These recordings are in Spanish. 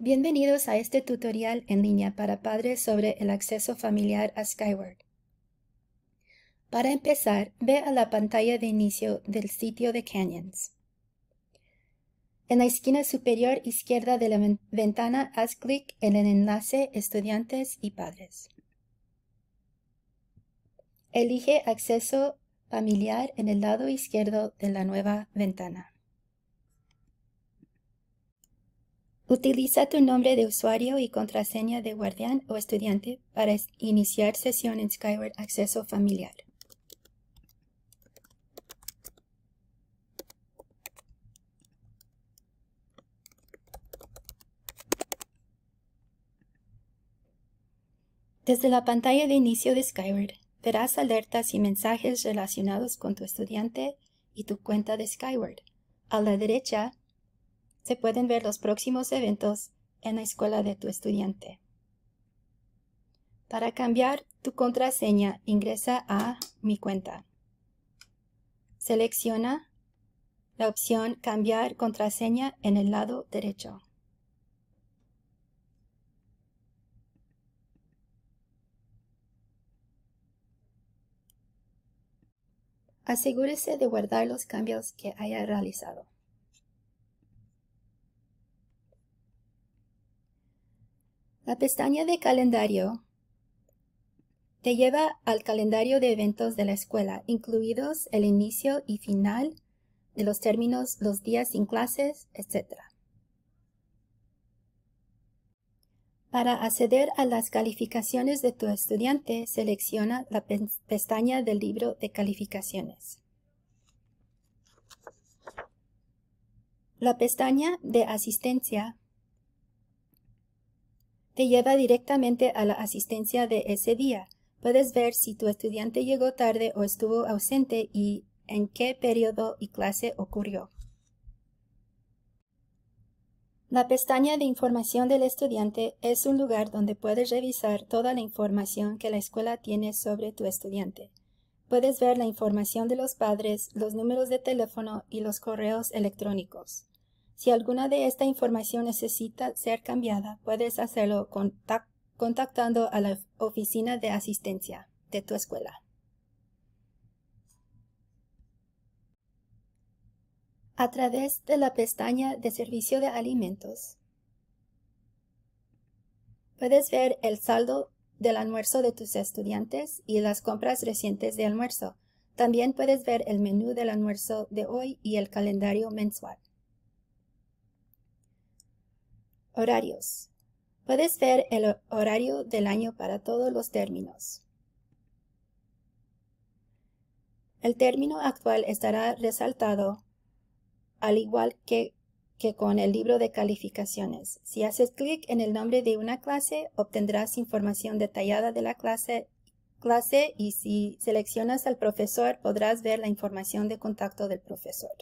Bienvenidos a este tutorial en línea para padres sobre el acceso familiar a Skyward. Para empezar, ve a la pantalla de inicio del sitio de Canyons. En la esquina superior izquierda de la ventana, haz clic en el enlace Estudiantes y Padres. Elige Acceso familiar en el lado izquierdo de la nueva ventana. Utiliza tu nombre de usuario y contraseña de guardián o estudiante para iniciar sesión en Skyward Acceso Familiar. Desde la pantalla de inicio de Skyward, verás alertas y mensajes relacionados con tu estudiante y tu cuenta de Skyward. A la derecha, se pueden ver los próximos eventos en la escuela de tu estudiante. Para cambiar tu contraseña, ingresa a Mi cuenta. Selecciona la opción Cambiar contraseña en el lado derecho. Asegúrese de guardar los cambios que haya realizado. La pestaña de calendario te lleva al calendario de eventos de la escuela, incluidos el inicio y final de los términos, los días sin clases, etc. Para acceder a las calificaciones de tu estudiante, selecciona la pestaña del libro de calificaciones. La pestaña de asistencia te lleva directamente a la asistencia de ese día. Puedes ver si tu estudiante llegó tarde o estuvo ausente y en qué periodo y clase ocurrió. La pestaña de información del estudiante es un lugar donde puedes revisar toda la información que la escuela tiene sobre tu estudiante. Puedes ver la información de los padres, los números de teléfono y los correos electrónicos. Si alguna de esta información necesita ser cambiada, puedes hacerlo contactando a la oficina de asistencia de tu escuela. A través de la pestaña de servicio de alimentos, puedes ver el saldo del almuerzo de tus estudiantes y las compras recientes de almuerzo. También puedes ver el menú del almuerzo de hoy y el calendario mensual. Horarios. Puedes ver el horario del año para todos los términos. El término actual estará resaltado al igual que, que con el libro de calificaciones. Si haces clic en el nombre de una clase, obtendrás información detallada de la clase, clase y si seleccionas al profesor, podrás ver la información de contacto del profesor.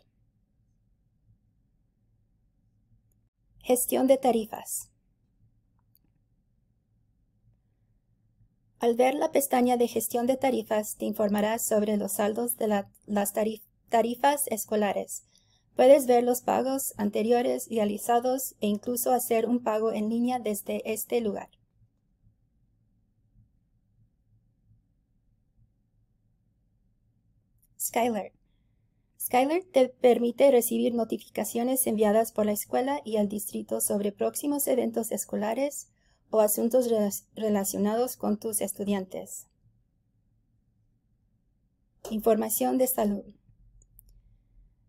Gestión de tarifas. Al ver la pestaña de gestión de tarifas te informará sobre los saldos de las tarifas escolares. Puedes ver los pagos anteriores realizados e incluso hacer un pago en línea desde este lugar. Skyler. Skyler te permite recibir notificaciones enviadas por la escuela y el distrito sobre próximos eventos escolares o asuntos relacionados con tus estudiantes. Información de salud.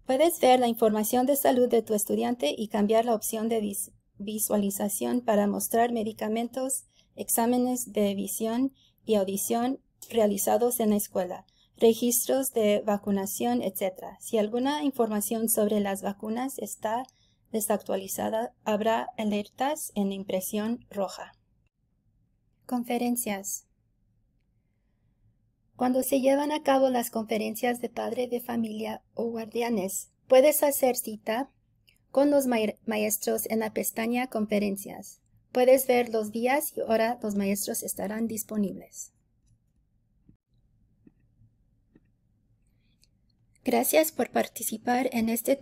Puedes ver la información de salud de tu estudiante y cambiar la opción de visualización para mostrar medicamentos, exámenes de visión y audición realizados en la escuela registros de vacunación, etc. Si alguna información sobre las vacunas está desactualizada, habrá alertas en impresión roja. Conferencias. Cuando se llevan a cabo las conferencias de padre de familia o guardianes, puedes hacer cita con los maestros en la pestaña Conferencias. Puedes ver los días y hora los maestros estarán disponibles. Gracias por participar en este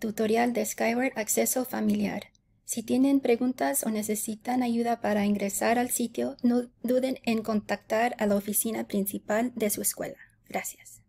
tutorial de Skyward Acceso Familiar. Si tienen preguntas o necesitan ayuda para ingresar al sitio, no duden en contactar a la oficina principal de su escuela. Gracias.